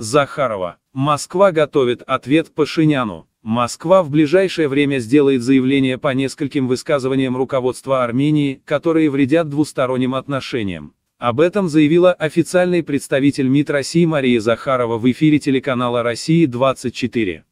Захарова. Москва готовит ответ Пашиняну. Москва в ближайшее время сделает заявление по нескольким высказываниям руководства Армении, которые вредят двусторонним отношениям. Об этом заявила официальный представитель МИД России Мария Захарова в эфире телеканала «России-24».